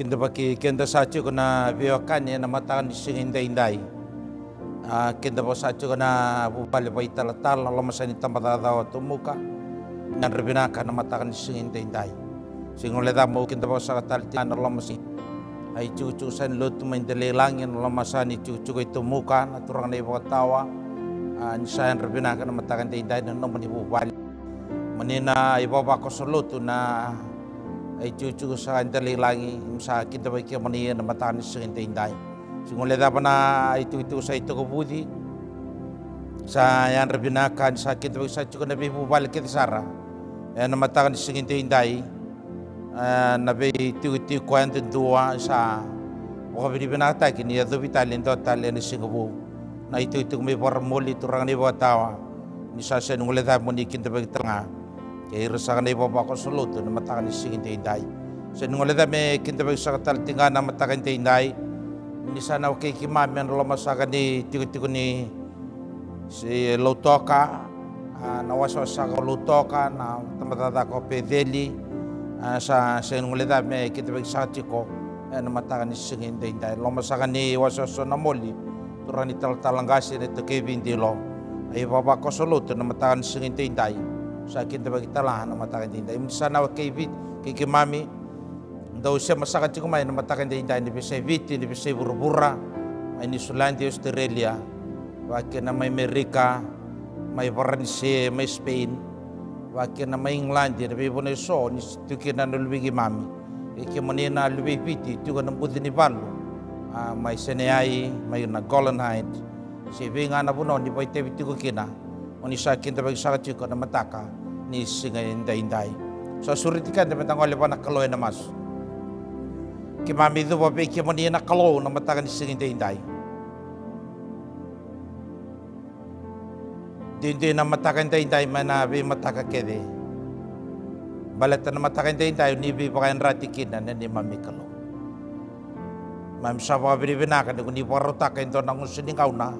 Kinda baki kinda sacho ko na biwakan yan eh, namatakan ni sing inday inday. Ah, kinda po sacho ko na bupali pa italatal na lamasan itang patatawa tumuka. Ngan ribinaka namatakan ni sing inday inday. Singulit mo kinda po sa katalitian na lamasin ay chuchusan lo tumindalilangin eh, lamasan ni chuchu ko itumuka na turang na ibakatawa ang ah, sayan ribinaka namatakan ni inday na naman ibupali. Manina ibaba ko sa luto na ai chu chu sa in tali langi im sa kita bai kia mani na matani sa in tindai singo leda pana ai tu tu sa itu kubudi sa yang rebinakan sa kita bai sa chu na bai bubal kita sara na matani sa in tindai eh, na bai tu tu kuan tu dua sa o bai ya tu bitalin to talen singo na itu itu mi formuli turang ni tawa ni sa sa nguleda kita bai tengah ಕೈರಸಾಗನೆ ಬಾಬಾಕೋ ಸೊಲೋ ತು ನಮ್ಮ ತಾಗನಿ ಸಿಗಿಂತೆ ಇಂದಾಯ್ ಸೊ ನಿಂಗೊಲೆದ ಮೇ ಕಿಂತ ಬಗ್ಗೆ ಸಗತಲ್ ತಿಂಗ ನಮ್ಮ ತಗಂತೆ ಇಂದಾಯ್ nisa na okay kima men loma saga ni tiku tiku ni si lotoka ah, na waso saga na tamatata ko pedeli ah, sa sa nguleda me kita bagi sati ko eh, na mataga ni singin dai dai loma ni waso so na moli turani tal ni tekebin dilo ai baba ko solo tu na mataga ni singin dai dai sakit na diba, bagitalahan ng matakantinda. Imo sana kay kay mami daw siya masakat si kumain ng matakantinda ni bisay viti ni bisay burbura ay ni Sulandi Australia wakin na may Amerika may Faransi may Spain wakin na may England na bibo na so ni tukin na nulwigi mami iki mo na lubi viti tukin ng budi ni Valo ah, may Seneai may Nagolanite si Vinga ah, na puno ni Boy Teviti kina Oni sa kinta bagi diba, sa kaciko na mataka ni singayin dahinday. So suritikan dapat ang wala na kaloy na mas. Kimami do babe kimo niya na kaloy na matakan ni singayin dahinday. Dindi na matakan dahinday manabi mataka kede. Balatan na matakan dahinday ni bi pakain ratikin na ni mami kaloy. Mam sa pa binibinakan ni parutakan to nang siningaw na.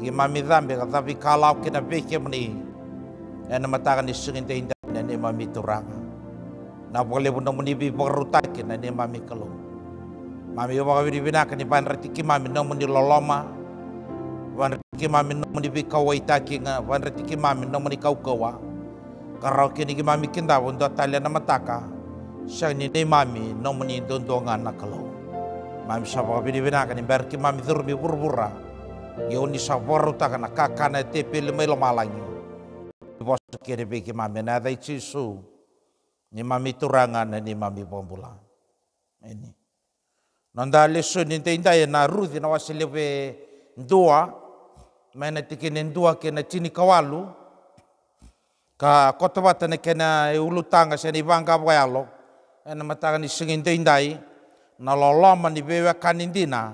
Iki mami dhambi katabi kalaw kinabikim ni. Iki namatakan ni surinta hinta na ni mami turanga na pokale pun namun ibi pokarutake na ni mami kalong mami yo baka biri ni pan mami namun ni loloma pan mami namun ibi kawaitaki nga pan mami namun ikau kawa karau kini ki mami kinda pun do talia namataka siang ni ni mami namun ni dondongan na kalong mami sa baka biri ni berki mami durbi burbura Yo ni sa borota kana kakana tepe pele Bos kiri piki mami nanti dai cisu. Ni mami turangan ni mami pompula. Ini. Nanda lesu ni indai e na ruthi na wasilebe ndua. Mena tikini ndua kena chini kawalu. Ka kotobata ne kena e ulutanga sen bangka wayalo. Ena matanga ni singin te indai. Na loloma ni bewe kanindina.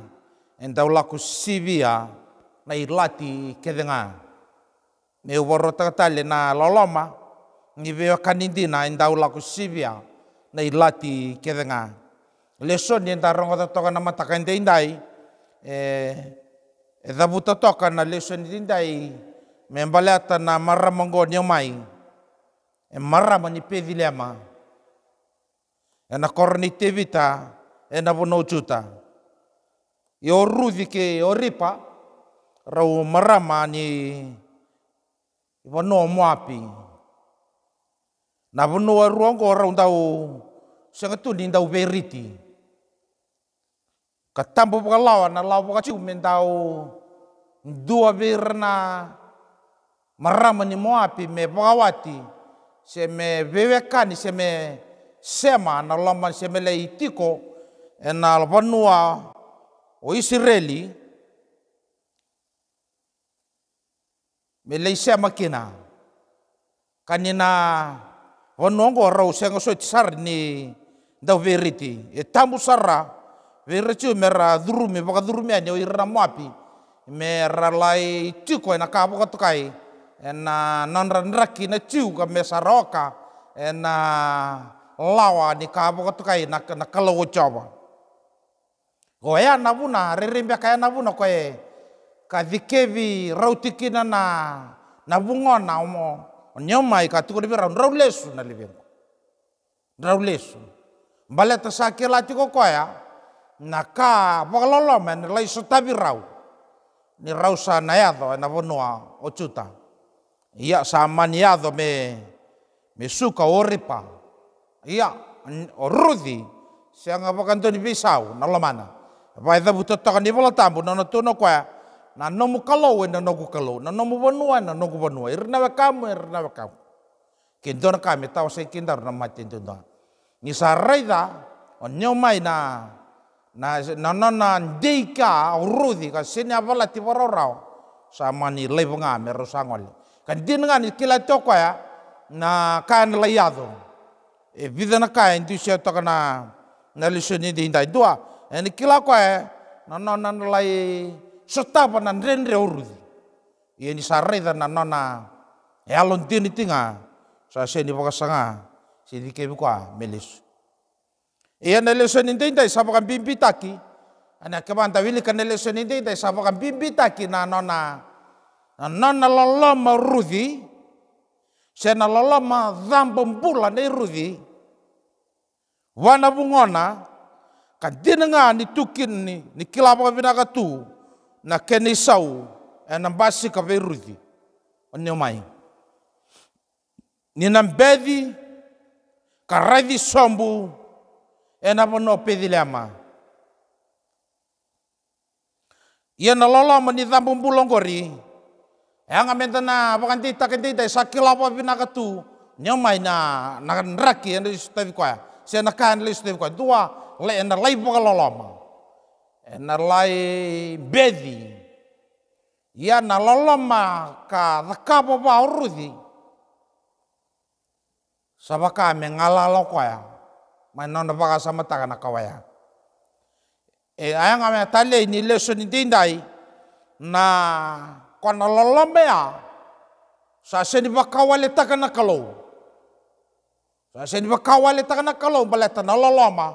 Enda ulaku sivia na ilati kedenga me woro takatale na loloma ni veo kanindi na indau la kusivia na ilati kedenga Leson ni nda rongo e, e ta toka na mataka ndai indai e e dabuta toka na leso ni ndai me mbalata na marra mongo ni mai e marra mani pedilema e na korni tevita e na bono chuta e o rudike rau ivona moapi na vono arua gora udau senga tuni dau veriti ka tambo na lau pakaciu me dau dua na marama ni moapi me pakawati se me vevekani se me sema na laman se me lei tiko e na o Malaysia makina kanina honongo rau senga so tsar ni da veriti e tamu sarra veriti mera durumi baka durumi ani o irra moapi ra lai tiko ena ka baka tukai ena nonra nraki na tiu ka me saroka ena lawa ni ka baka tukai na na kalawo chaba ya na buna ka kaya na buna koe kathikevi rautikina na na vungona umo nyomai katikuri vira raulesu na livingo raulesu baleta sakila tiko koya na ka vakaloloma ni laiso rau ni rausa na yado na vonua o chuta ia sa maniado me me suka oripa ia o rudi se anga vakantoni visau na lomana vai da butotaka ni volatambu na no tuno koya na nomu kalau e, na nogu kalau, na nomu vanua e, na nogu vanua, ir na wakamu ir wakamu kamu. na kami tahu se kintar na mati na Ni saraida on nyomai na na na na na deika urudi ka sini avala ti sa sama ni nga me rosangol. Kan dinga ni kila toko ya na kain layado. E vida na ndu se toka na na lisoni di hindai dua. E ni kila ya, e na na na lai nan ren re sarai dan nan nona e alon-teny ty gna saseny vakasagna sy dikemy koa melis. ia e ya nalesony nde kaba isavaka wili kan anakevanda wilika nalesony nde sapa kan bimbi taki na nona nona laloma rudhi lalama na laloma dhambombola na irudhi vana vungona ka dinagna ni tukin ni kilapa binaka tu na kene sau e na basi ka veruthi o ne mai ni na bedi ka rathi sombu e na bono pedi lama ya ia na lolo moni dhambu bulongori e anga menta na bakanti takanti dai sakila ka tu ne mai na na raki e na isu kwa se na kan e le kwa dua le ena lai laipo ka ma lai bedi ia na loloma ka thakapo pa uruthi sapa ka me ngala lokoya mai nona paka samataka na kawaya e nga me tale ni leso ni dindai na kona loloma ya sa seni bakawale takana kalou sa seni bakawale takana kalou baleta na loloma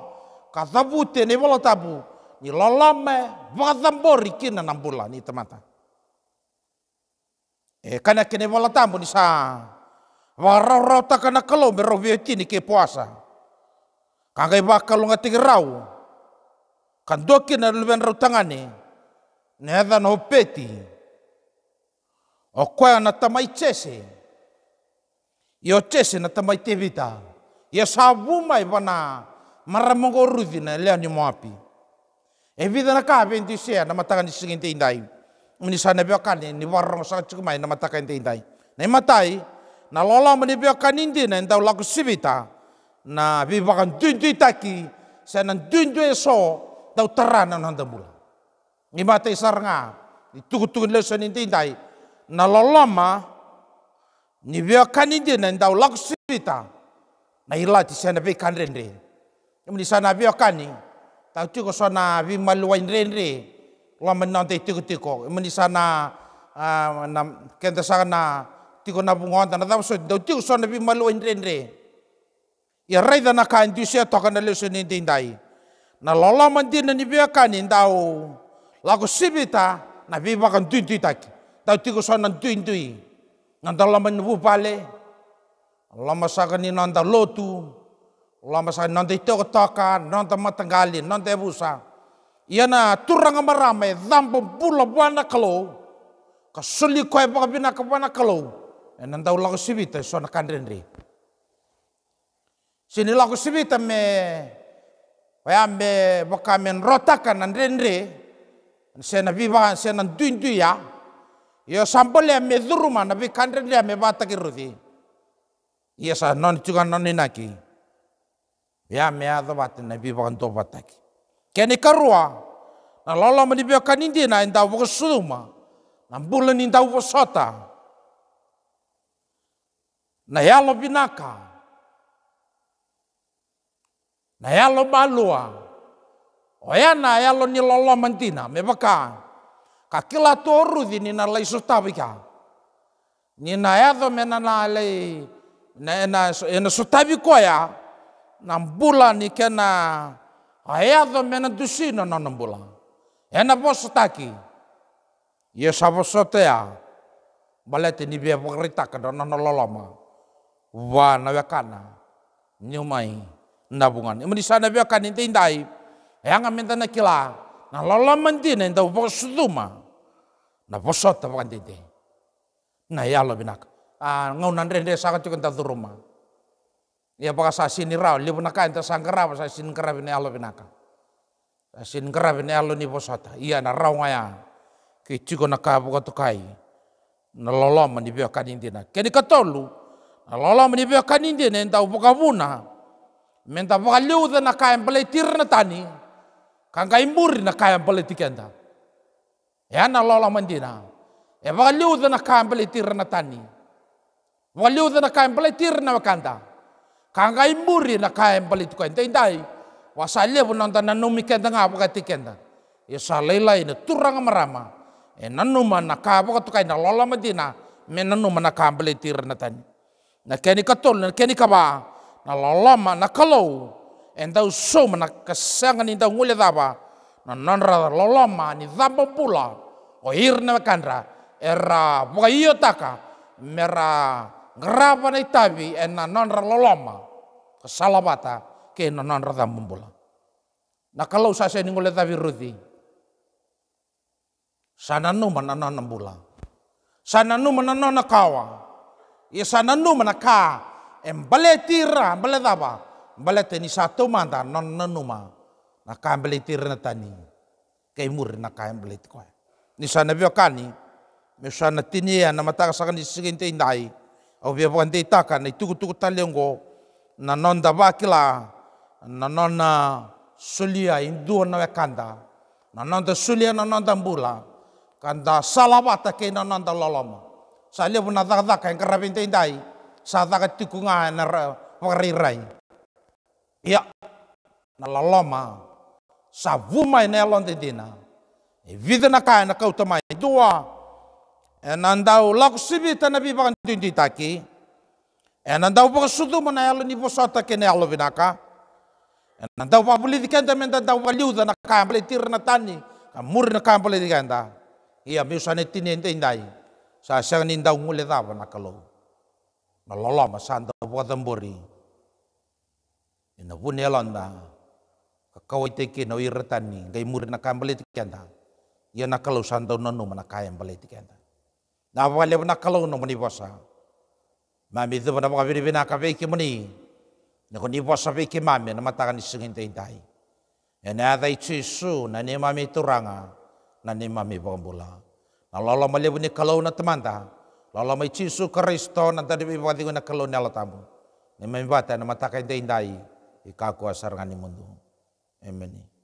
ka tabu ni bolo tabu ni lolome wadambori kina nambula ni tamata e eh, kana ya kene wala tambo ni sa warau karena kalau berobi ni ke puasa kangai bakal ngati kan rau kan doki luben rau ni neda no peti o koe ya na tamai chese i chese na tamai tevita. vita i a sa maramongo leani moapi e vida na kabe inti se na mata kan sing inti indai sa na beakan ni warong sa cuk mai na kan inti indai na matai na lola mani beakan inti na entau laku sibita na bibakan tuntui taki sana tuntui so tau terana na handamula ni matai sarnga ni le so inti indai na ma ni beakan inti na entau laku sibita na ilati sana rende. rendre sa na ni Tau tu ko sona vi maluain renre. Wa menon te tiku tiku. Meni sana ah, nam kenta sana tiku na bungon tan tau so tau tiku sona vi maluain renre. rai raida na kan tu sia toka na lesu din dai Na lola din ni bia kan indau. Lagu sibita na vi bakan tu tu tak. Tau tiku sona tu tu. Nandala menbu pale. Lama sakani nanda lotu. Lama sa nanti itu to toka mau te nanti busa. iya na turanga marame dampo bula buana kalau. Kasuli koe baka bina kapana kalau. Ya, nan tau lagu sibita so na kandrenri. Sini lagu sibita me Waya me baka men rotakan nan renri. Sena biba sena duin duya. Ia sampole ya me duruma na bi kandrenri ya me bata kirudi. Ia sa non tukan non naki ya me ada watin na biba kan toba taki kene karua na lola ma dibiwa kan indi na inda wuka suduma na bulan inda wuka sota na ya lo binaka na ya lo balua oya na ya lo ni lola mantina me baka kakila toru di ni na lai bika ni na do me na na lai na na na sotabiko ya nam bula ni kena ayado mena nonambula. no nam bula. Ena bos taki. Ia sabosotea. Balete ni bia pakrita ka dona na loloma. Wa na wekana. Nyumai nabungan. Ima di sana bia kan intindai. Yang e minta na kila. Na loloma ntina bos duma. Na bosota pakan tinte. Na ya lo binak. a ngau nan rende saka tukenta duruma. Ya baka sasin rau li nakai entah sangkara apa sasin kara bini alo pinaka. Sasin kerap ini alo ni posata. Iya na rau ngaya. Ki chiko nakai apa kau tukai. Na loloma ni biwa kanindina. Kedi katolu. Na loloma ni biwa buna. enta apa vuna. Menta buka liuda nak ka empalei tir na tani. Kangka imburi kan ya, nah, na ka tikenda. Ya na loloma Ya E baka liuda na ka empalei tir na tani. Buka liuda na ka empalei tir na kangai muri na kaem palit ko entai dai. Wasalia pun nonton nanumi kenta ngapa kati kenta. Ya salela ini turang merama. E eh, numa na kapa katukai na lola madina. Me nanuma na kaem palitir rana tani. Na keni katol na keni kaba. Na lola ma na kalau. Entau so na kesangan entau ngule dapa. Na nonra lola ma ni dapa pula. O oh, irna kandra. Era eh, buka iyo taka. Merah grava nei tavi e eh, na non loloma kesalabata salavata ke na nah, ya, non ra mumbula na kalau sa rudi, sana nu ruti non manana nambula sananu manana na kawa nu mana ka embale tira embale apa embale tani satu manda non nanuma na ka embale tira na tani ke mur na ka embale tikoe ni sana biokani mesana tini ya na sakan indai au bia bwan dei taka nei tuku tuku talengo na non da wakila na non na sulia indua na kanda na non da sulia e na non da mbula kanda salawata ke na non da loloma sa lebu na da da kan kara dai sa da ka tuku nga na wari rai ya na loloma sa vuma ina e londe dina e vida na ka na kauta mai dua enandau eh, laksibi tanabi bakan tindi taki enandau eh, mana manayalo ni posata kene alo binaka enandau eh, papuli dikenta menta dau valiuda na kambale tir na tani kamur na kambale dikenta ia miusane tinente indai sa sang nindau ngule dava na kalau na lolo ma santa buatambori ina bunelanda kakau iteke na iratani ngai mur na kambale dikenta ia na kalau santa nanu mana kayam bale dikenta na ba le kalau no muni bosa mami mi do na ba bi bi na ki muni na ko ni bosa be ki na mata ka sing ya na dai chi na ni mami turanga na ni mami mi bombula na lolo ma le ni kalau na tamanta lolo ma chi su kristo na tadi bi ba di na kalau na ni ma bata na mata ka hintai hintai i ka ngani mundu amen